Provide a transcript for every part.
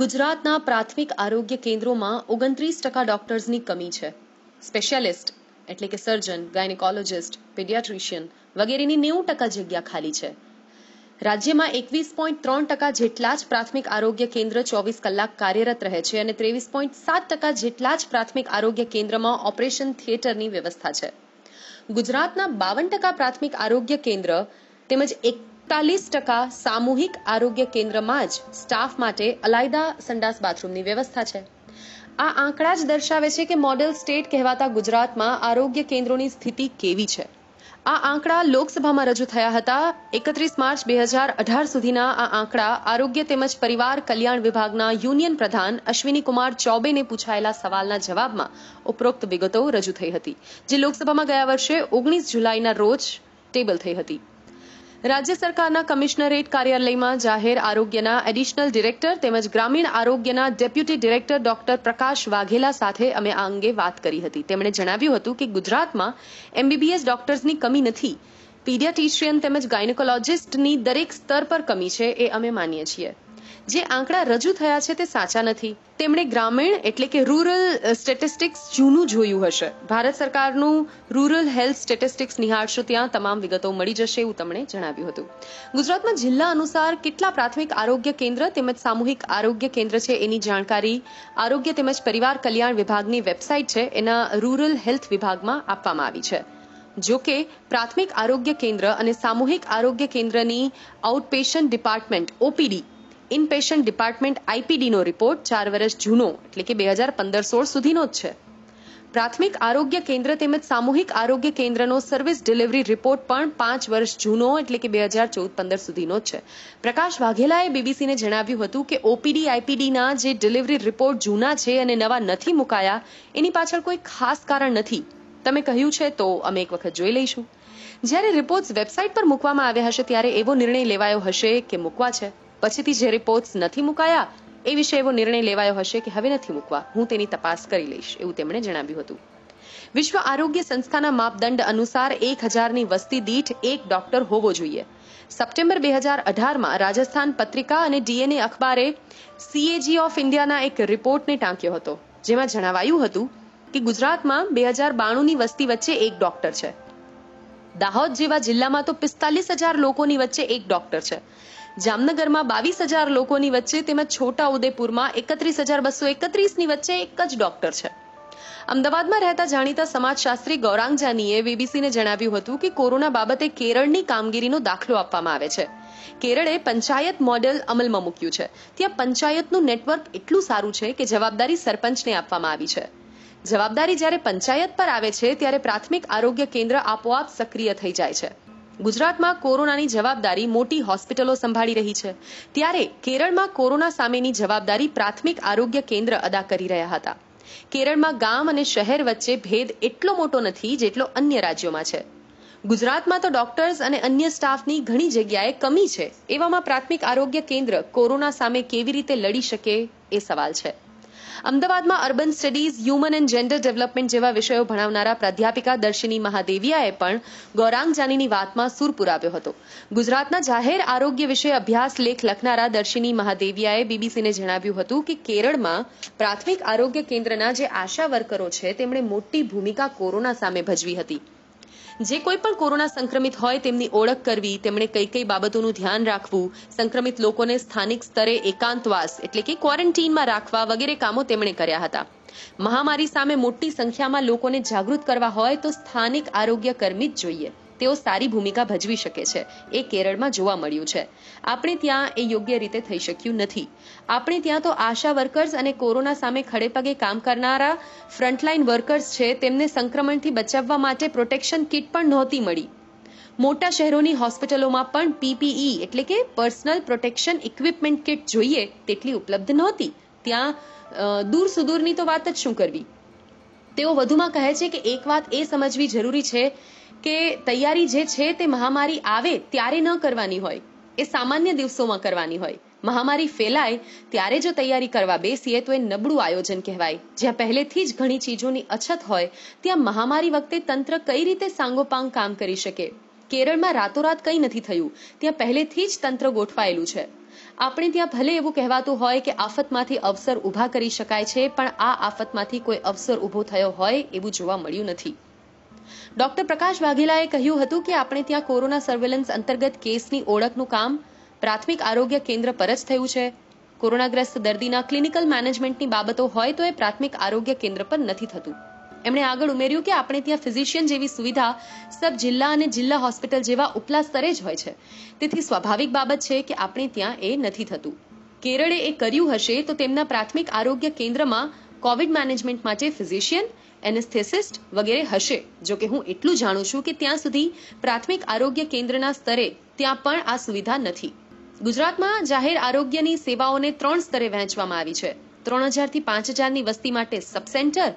ગુજરાતના પ્રાથમિક આરોગ્ય કેન્દ્રોમાં ઓગણત્રીસ ટકા ડોક્ટર્સની કમી છે સ્પેશિયાલિસ્ટ એટલે કે સર્જન ગાયનેકોલોજિસ્ટ પીડિયાટ્રિશિયન વગેરેની નેવું ટકા જગ્યા ખાલી છે રાજ્યમાં એકવીસ પોઈન્ટ ત્રણ ટકા જેટલા જ પ્રાથમિક આરોગ્ય કેન્દ્ર ચોવીસ કલાક કાર્યરત રહે છે અને ત્રેવીસ પોઈન્ટ સાત ટકા જેટલા જ પ્રાથમિક આરોગ્ય કેન્દ્રમાં ઓપરેશન થિયેટરની વ્યવસ્થા છે ગુજરાતના બાવન ટકા પ્રાથમિક આરોગ્ય કેન્દ્ર તેમજ એક સુડતાલીસ ટકા સામૂહિક આરોગ્ય કેન્દ્રમાં જ સ્ટાફ માટે અલાયદા સંડાસ બાથરૂમની વ્યવસ્થા છે આ આંકડા જ દર્શાવે છે કે મોડેલ સ્ટેટ કહેવાતા ગુજરાતમાં આરોગ્ય કેન્દ્રોની સ્થિતિ કેવી છે આ આંકડા લોકસભામાં રજૂ થયા હતા એકત્રીસ માર્ચ બે હજાર અઢાર સુધીના આ આંકડા આરોગ્ય તેમજ પરિવાર કલ્યાણ વિભાગના યુનિયન પ્રધાન અશ્વિની કુમાર ચૌબેને પૂછાયેલા સવાલના જવાબમાં ઉપરોક્ત વિગતો રજૂ થઈ હતી જે લોકસભામાં ગયા વર્ષે ઓગણીસ જુલાઈના રોજ ટેબલ થઈ હતી રાજ્ય સરકારના કમિશનરેટ કાર્યાલયમાં જાહેર આરોગ્યના એડિશનલ ડિરેક્ટર તેમજ ગ્રામીણ આરોગ્યના deputy director doctor Prakash Vaghela સાથે અમે આ અંગે વાત કરી હતી તેમણે જણાવ્યું હતું કે ગુજરાતમાં એમબીબીએસ ડોક્ટર્સની કમી નથી પીડિયાટ્રિશિયન તેમજ ગાયનેકોલોજિસ્ટની દરેક સ્તર પર કમી છે એ અમે માનીએ છીએ જે આંકડા રજૂ થયા છે તે સાચા નથી તેમણે ગ્રામીણ એટલે કે રૂરલ સ્ટેટિસ્ટિક્સ જૂનું જોયું હશે ભારત સરકારનું રૂરલ હેલ્થ સ્ટેટિસ્ટિક્સ નિહાળશો ત્યાં તમામ વિગતો મળી જશે એવું તેમણે જણાવ્યું હતું ગુજરાતમાં જિલ્લા અનુસાર કેટલા પ્રાથમિક આરોગ્ય કેન્દ્ર તેમજ સામૂહિક આરોગ્ય કેન્દ્ર છે એની જાણકારી આરોગ્ય તેમજ પરિવાર કલ્યાણ વિભાગની વેબસાઇટ છે એના રૂરલ હેલ્થ વિભાગમાં આપવામાં આવી છે જો કે પ્રાથમિક આરોગ્ય કેન્દ્ર અને સામૂહિક આરોગ્ય કેન્દ્રની outpatient department OPD inpatient department આઈપીડીનો રિપોર્ટ ચાર વર્ષ જૂનો એટલે કે બે હજાર પંદર સોળ સુધીનો જ છે પ્રાથમિક આરોગ્ય કેન્દ્ર તેમજ સામૂહિક આરોગ્ય કેન્દ્રનો સર્વિસ ડિલિવરી રિપોર્ટ પણ પાંચ વર્ષ જૂનો એટલે કે બે હજાર ચૌદ પંદર સુધીનો છે પ્રકાશ વાઘેલાએ બીબીસીને જણાવ્યું હતું કે ઓપીડી આઈપીડીના જે ડિલિવરી રિપોર્ટ જૂના છે અને નવા નથી મુકાયા એની પાછળ કોઈ ખાસ કારણ નથી તમે કહ્યું છે તો અમે એક વખત જોઈ લઈશું જ્યારે રિપોર્ટ્સ વેબસાઇટ પર મૂકવામાં આવ્યા હશે ત્યારે એવો નિર્ણય લેવાયો હશે કે મૂકવા છે પછીથી જે રિપોર્ટ્સ નથી મુકાયા એ વિશે એવો નિર્ણય લેવાયો હશે કે હવે નથી મૂકવા હું તેની તપાસ કરી લઈશ એવું તેમણે જણાવ્યું હતું વિશ્વ આરોગ્ય સંસ્થાના માપદંડ અનુસાર એક હજારની વસ્તી દીઠ એક ડોક્ટર હોવો જોઈએ સપ્ટેમ્બર બે હજાર અઢારમાં રાજસ્થાન પત્રિકા અને ડીએનએ અખબારે સીએજી ઓફ ઇન્ડિયાના એક રિપોર્ટને ટાંક્યો હતો જેમાં જણાવાયું હતું કે ગુજરાતમાં બે હજાર બાણુંની વસ્તી વચ્ચે એક ડોક્ટર છે દાહોદ જેવા જિલ્લામાં તો પિસ્તાલીસ હજાર લોકોની વચ્ચે એક ડોક્ટર છે જામનગરમાં બાવીસ હજાર લોકોની વચ્ચે તેમજ છોટા ઉદેપુરમાં એકત્રીસ હજાર બસો એકત્રીસની વચ્ચે એક જ ડોક્ટર છે અમદાવાદમાં રહેતા જાણીતા સમાજશાસ્ત્રી ગૌરાંગ જાનીએ બીબીસીને જણાવ્યું હતું કે કોરોના બાબતે કેરળની કામગીરીનો દાખલો આપવામાં આવે છે કેરળે પંચાયત મોડેલ અમલમાં મૂક્યું છે ત્યાં પંચાયતનું નેટવર્ક એટલું સારું છે કે જવાબદારી સરપંચને આપવામાં આવી છે જવાબદારી જ્યારે પંચાયત પર આવે છે ત્યારે પ્રાથમિક આરોગ્ય કેન્દ્ર આપોઆપ સક્રિય થઈ જાય છે ગુજરાતમાં કોરોનાની જવાબદારી મોટી હોસ્પિટલો સંભાળી રહી છે ત્યારે કેરળમાં કોરોના સામેની જવાબદારી પ્રાથમિક આરોગ્ય કેન્દ્ર અદા કરી રહ્યા હતા કેરળમાં ગામ અને શહેર વચ્ચે ભેદ એટલો મોટો નથી જેટલો અન્ય રાજ્યોમાં છે ગુજરાતમાં તો ડોક્ટર્સ અને અન્ય સ્ટાફની ઘણી જગ્યાએ કમી છે એવામાં પ્રાથમિક આરોગ્ય કેન્દ્ર કોરોના સામે કેવી રીતે લડી શકે એ સવાલ છે અમદાવાદમાં urban studies human and gender development જેવા વિષયો ભણાવનારા પ્રાધ્યાપિકા દર્શિની મહાદેવીયાએ પણ ગૌરાંગ જાનીની વાતમાં સૂર પુરાવ્યો હતો ગુજરાતના જાહેર આરોગ્ય વિશે અભ્યાસ લેખ લખનારા દર્શિની મહાદેવિયાએ બીબીસીને જણાવ્યું હતું કે કેરળમાં પ્રાથમિક આરોગ્ય કેન્દ્રના જે આશા વર્કરો છે તેમણે મોટી ભૂમિકા કોરોના સામે ભજવી હતી જે કોઈ પણ કોરોના સંક્રમિત હોય તેમની ઓળખ કરવી તેમણે કઈ કઈ બાબતોનું ધ્યાન રાખવું સંક્રમિત લોકોને સ્થાનિક સ્તરે એકાંતવાસ એટલે કે ક્વોરન્ટીનમાં રાખવા વગેરે કામો તેમણે કર્યા હતા મહામારી સામે મોટી સંખ્યામાં લોકોને જાગૃત કરવા હોય તો સ્થાનિક આરોગ્ય કર્મી જ જોઈએ તેઓ સારી ભૂમિકા ભજવી શકે છે એ કેરળમાં જોવા મળ્યું છે આપણે ત્યાં એ યોગ્ય રીતે થઈ શક્યું નથી આપણે ત્યાં તો આશા વર્કર્સ અને કોરોના સામે ખડેપગે કામ કરનારા ફ્રન્ટલાઇન વર્કર્સ છે તેમને સંક્રમણથી બચાવવા માટે પ્રોટેક્શન કિટ પણ નહોતી મળી મોટા શહેરોની હોસ્પિટલોમાં પણ પીપીઈ એટલે કે પર્સનલ પ્રોટેક્શન ઇક્વિપમેન્ટ કિટ જોઈએ તેટલી ઉપલબ્ધ નહોતી ત્યાં દૂર સુદૂરની તો વાત જ શું કરવી તેઓ વધુમાં કહે છે કે એક વાત એ સમજવી જરૂરી છે કે તૈયારી જે છે તે મહામારી આવે ત્યારે ન કરવાની હોય એ સામાન્ય દિવસોમાં કરવાની હોય મહામારી ફેલાય ત્યારે જો તૈયારી કરવા બેસીએ તો એ નબળું આયોજન કહેવાય જ્યાં પહેલેથી જ ઘણી ચીજોની અછત હોય ત્યાં મહામારી વખતે તંત્ર કઈ રીતે સાંગોપાંગ કામ કરી શકે કેરળમાં રાતોરાત કંઈ નથી થયું ત્યાં પહેલેથી જ તંત્ર ગોઠવાયેલું છે આપણે ત્યાં ભલે એવું કહેવાતું હોય કે આફતમાંથી અવસર ઊભા કરી શકાય છે પણ આ આફતમાંથી કોઈ અવસર ઊભો થયો હોય એવું જોવા મળ્યું નથી ડોક્ટર પ્રકાશ વાઘેલાએ કહ્યું હતું કે આપણે ત્યાં કોરોના સર્વેલન્સ અંતર્ગત કેસની ઓળખનું કામ પ્રાથમિક આરોગ્ય કેન્દ્ર પર જ થયું છે કોરોનાગ્રસ્ત દર્દીના ક્લિનિકલ મેનેજમેન્ટની બાબતો હોય તો એ પ્રાથમિક આરોગ્ય કેન્દ્ર પર નથી થતું એમણે આગળ ઉમેર્યું કે આપણે ત્યાં ફિઝિશિયન જેવી સુવિધા સબ જિલ્લા અને જિલ્લા હોસ્પિટલ જેવા ઉપલા સ્તરે જ હોય છે તેથી સ્વાભાવિક બાબત છે કે આપણે ત્યાં એ નથી થતું કેરળે એ કર્યું હશે તો તેમના પ્રાથમિક આરોગ્ય કેન્દ્રમાં કોવિડ મેનેજમેન્ટ માટે ફિઝિશિયન એનેસ્થેસિસ્ટ વગેરે હશે જો કે હું એટલું જાણું છું કે ત્યાં સુધી પ્રાથમિક આરોગ્ય કેન્દ્રના સ્તરે ત્યાં પણ આ સુવિધા નથી ગુજરાતમાં જાહેર આરોગ્યની સેવાઓને ત્રણ સ્તરે વહેંચવામાં આવી છે ત્રણ હજારથી પાંચ હજારની વસ્તી માટે સબસેન્ટર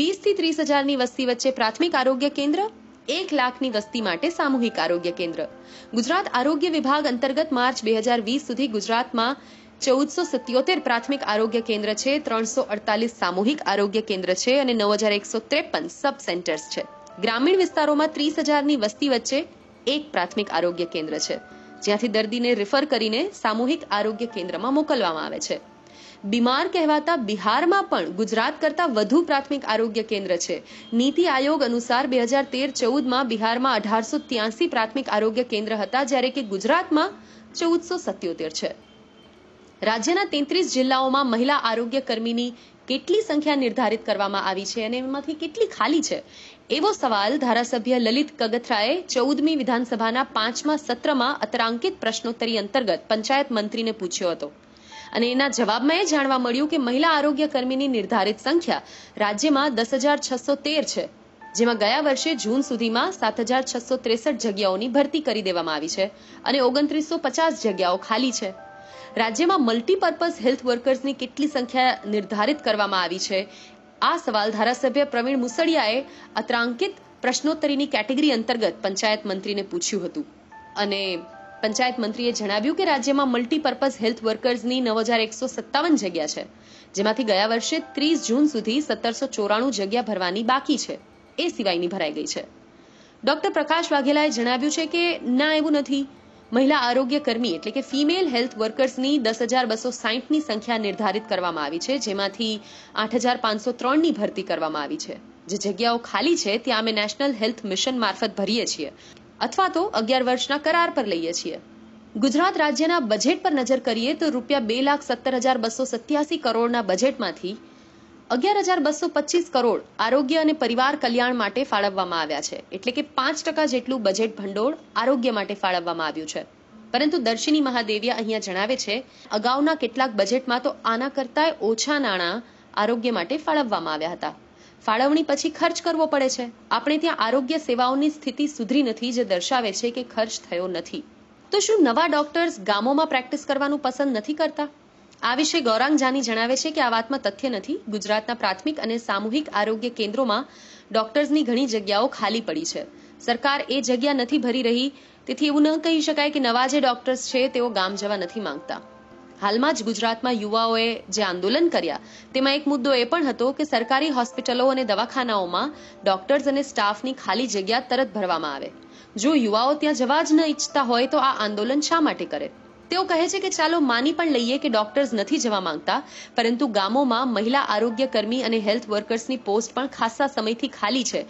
વીસથી ત્રીસ હજારની વસ્તી વચ્ચે પ્રાથમિક આરોગ્ય કેન્દ્ર એક લાખની વસ્તી માટે સામૂહિક આરોગ્ય કેન્દ્ર ગુજરાત આરોગ્ય વિભાગ અંતર્ગત માર્ચ બે હજાર વીસ સુધી ગુજરાતમાં ચૌદસો સત્યોતેર પ્રાથમિક આરોગ્ય કેન્દ્ર છે ત્રણસો અડતાલીસ સામૂહિક આરોગ્ય કેન્દ્ર છે અને નવ હજાર એકસો ત્રેપન સબ સેન્ટર્સ છે ગ્રામીણ વિસ્તારોમાં ત્રીસ હજારની વસ્તી વચ્ચે એક પ્રાથમિક આરોગ્ય કેન્દ્ર છે જ્યાંથી દર્દીને રિફર કરીને સામૂહિક આરોગ્ય કેન્દ્રમાં મોકલવામાં આવે છે બીમાર કહેવાતા બિહારમાં પણ ગુજરાત કરતાં વધુ પ્રાથમિક આરોગ્ય કેન્દ્ર છે નીતિ આયોગ અનુસાર બે હજાર તેર ચૌદમાં બિહારમાં અઢારસો ત્યાસી પ્રાથમિક આરોગ્ય કેન્દ્ર હતા જ્યારે કે ગુજરાતમાં ચૌદસો સત્યોતેર છે રાજ્યના તેત્રીસ જિલ્લાઓમાં મહિલા આરોગ્ય કર્મીની કેટલી સંખ્યા નિર્ધારિત કરવામાં આવી છે અને એમાંથી કેટલી ખાલી છે એવો સવાલ ધારાસભ્ય લલિત કગથરાએ ચૌદમી વિધાનસભાના પાંચમા સત્રમાં અતરાંકિત પ્રશ્નોત્તરી અંતર્ગત પંચાયત મંત્રીને પૂછ્યો હતો અને એના જવાબમાં એ જાણવા મળ્યું કે મહિલા આરોગ્ય કર્મીની નિર્ધારિત સંખ્યા રાજ્યમાં દસ હજાર છસો તેર છે જેમાં ગયા વર્ષે જૂન સુધીમાં સાત હજાર છસો ત્રેસઠ જગ્યાઓની ભરતી કરી દેવામાં આવી છે અને ઓગણત્રીસો પચાસ જગ્યાઓ ખાલી છે રાજ્યમાં મલ્ટીપર્પઝ હેલ્થ વર્કર્સની કેટલી સંખ્યા નિર્ધારિત કરવામાં આવી છે આ સવાલ ધારાસભ્ય પ્રવીણ મુસળિયાએ અત્રાંકિત પ્રશ્નોત્તરીની કેટેગરી અંતર્ગત પંચાયત મંત્રીને પૂછ્યું હતું અને પંચાયત મંત્રીએ જણાવ્યું કે રાજ્યમાં મલ્ટીપર્પઝ હેલ્થ વર્કર્સની નવ હજાર એકસો સત્તાવન જગ્યા છે જેમાંથી ગયા વર્ષે ત્રીસ જૂન સુધી સત્તરસો ચોરાણું જગ્યા ભરવાની બાકી છે એ સિવાયની ભરાઈ ગઈ છે ડોક્ટર પ્રકાશ વાઘેલાએ જણાવ્યું છે કે ના એવું નથી મહિલા આરોગ્ય કર્મી એટલે કે ફિમેલ હેલ્થ વર્કર્સની દસ હજાર બસો સાહીઠની સંખ્યા નિર્ધારિત કરવામાં આવી છે જેમાંથી આઠ હજાર પાંચસો ત્રણની ભરતી કરવામાં આવી છે જે જગ્યાઓ ખાલી છે ત્યાં અમે નેશનલ હેલ્થ મિશન મારફત ભરીએ છીએ અથવા તો અગિયાર વર્ષના કરાર પર લઈએ છીએ ગુજરાત રાજ્યના બજેટ પર નજર કરીએ તો રૂપિયા બે લાખ સત્તર હજાર બસો સત્યાસી કરોડના બજેટમાંથી અગિયાર હજાર બસો પચીસ કરોડ આરોગ્ય અને પરિવાર કલ્યાણ માટે ફાળવવામાં આવ્યા છે એટલે કે પાંચ ટકા જેટલું બજેટ ભંડોળ આરોગ્ય માટે ફાળવવામાં આવ્યું છે પરંતુ દર્શિની મહાદેવીયા અહીંયા જણાવે છે અગાઉના કેટલાક બજેટમાં તો આના કરતાંય ઓછા નાણાં આરોગ્ય માટે ફાળવવામાં આવ્યા હતા ફાળવણી પછી ખર્ચ કરવો પડે છે આપણે ત્યાં આરોગ્ય સેવાઓની સ્થિતિ સુધરી નથી જે દર્શાવે છે કે ખર્ચ થયો નથી તો શું નવા ડોક્ટર્સ ગામોમાં પ્રેક્ટિસ કરવાનું પસંદ નથી કરતા આ વિશે ગૌરાંગ જાની જણાવે છે કે આ વાતમાં તથ્ય નથી ગુજરાતના પ્રાથમિક અને સામૂહિક આરોગ્ય કેન્દ્રોમાં ડોક્ટર્સની ઘણી જગ્યાઓ ખાલી પડી છે સરકાર એ જગ્યા નથી ભરી રહી તેથી એવું ન કહી શકાય કે નવા જે ડોક્ટર્સ છે તેઓ ગામ જવા નથી માંગતા હાલમાં જ ગુજરાતમાં યુવાઓએ જે આંદોલન કર્યા તેમાં એક મુદ્દો એ પણ હતો કે સરકારી હોસ્પિટલો અને દવાખાનાઓમાં ડોક્ટર્સ અને સ્ટાફની ખાલી જગ્યા તરત ભરવામાં આવે જો યુવાઓ ત્યાં જવા જ ન ઈચ્છતા હોય તો આ આંદોલન શા માટે કરે તેઓ કહે છે કે ચાલો માની પણ લઈએ કે ડોક્ટર્સ નથી જવા માંગતા પરંતુ ગામોમાં મહિલા આરોગ્ય કર્મી અને હેલ્થ વર્કર્સની પોસ્ટ પણ ખાસા સમયથી ખાલી છે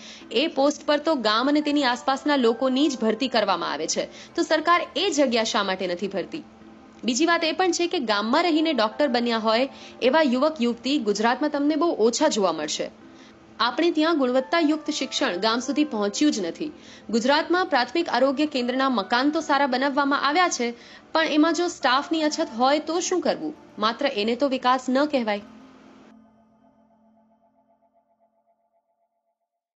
એ પોસ્ટ પર તો ગામ અને તેની આસપાસના લોકોની જ ભરતી કરવામાં આવે છે તો સરકાર એ જગ્યા શા માટે નથી ભરતી બીજી વાત એ પણ છે કે ગામમાં રહીને ડોક્ટર બન્યા હોય એવા યુવક યુવતી ગુજરાતમાં તમને બહુ ઓછા જોવા મળશે આપણે ત્યાં ગુણવત્તાયુક્ત શિક્ષણ ગામ સુધી પહોંચ્યું જ નથી ગુજરાતમાં પ્રાથમિક આરોગ્ય કેન્દ્રના મકાન તો સારા બનાવવામાં આવ્યા છે પણ એમાં જો સ્ટાફની અછત હોય તો શું કરવું માત્ર એને તો વિકાસ ન કહેવાય